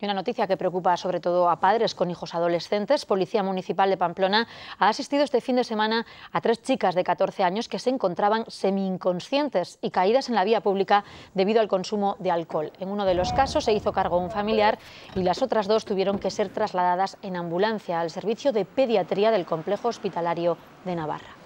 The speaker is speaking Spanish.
Y una noticia que preocupa sobre todo a padres con hijos adolescentes. Policía Municipal de Pamplona ha asistido este fin de semana a tres chicas de 14 años que se encontraban semi-inconscientes y caídas en la vía pública debido al consumo de alcohol. En uno de los casos se hizo cargo un familiar y las otras dos tuvieron que ser trasladadas en ambulancia al servicio de pediatría del complejo hospitalario de Navarra.